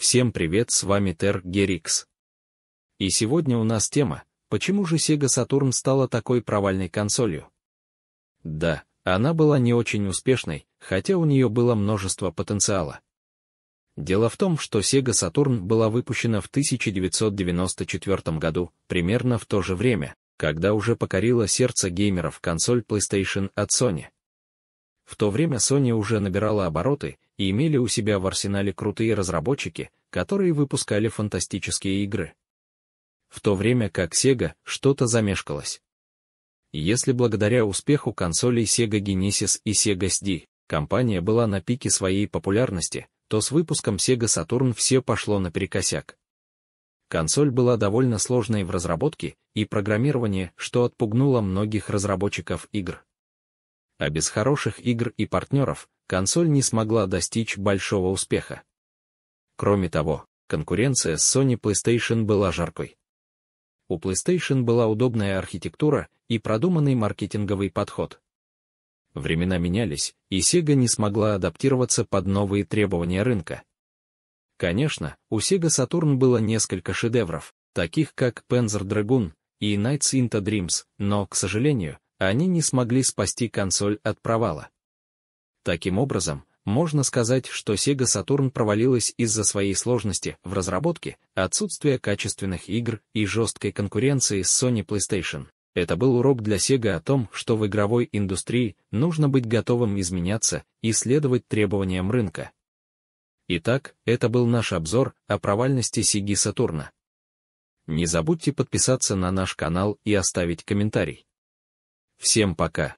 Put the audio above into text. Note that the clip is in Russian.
Всем привет, с вами Тер Герикс. И сегодня у нас тема, почему же Sega Saturn стала такой провальной консолью? Да, она была не очень успешной, хотя у нее было множество потенциала. Дело в том, что Sega Saturn была выпущена в 1994 году, примерно в то же время, когда уже покорила сердце геймеров консоль PlayStation от Sony. В то время Sony уже набирала обороты и имели у себя в арсенале крутые разработчики, которые выпускали фантастические игры. В то время как Sega что-то замешкалось. Если благодаря успеху консолей Sega Genesis и Sega SD компания была на пике своей популярности, то с выпуском Sega Saturn все пошло наперекосяк. Консоль была довольно сложной в разработке и программировании, что отпугнуло многих разработчиков игр а без хороших игр и партнеров консоль не смогла достичь большого успеха. Кроме того, конкуренция с Sony PlayStation была жаркой. У PlayStation была удобная архитектура и продуманный маркетинговый подход. Времена менялись, и Sega не смогла адаптироваться под новые требования рынка. Конечно, у Sega Saturn было несколько шедевров, таких как Panzer Dragoon и Knights into Dreams, но, к сожалению, они не смогли спасти консоль от провала. Таким образом, можно сказать, что Sega Saturn провалилась из-за своей сложности в разработке, отсутствия качественных игр и жесткой конкуренции с Sony PlayStation. Это был урок для Sega о том, что в игровой индустрии нужно быть готовым изменяться и следовать требованиям рынка. Итак, это был наш обзор о провальности Sega Сатурна. Не забудьте подписаться на наш канал и оставить комментарий. Всем пока.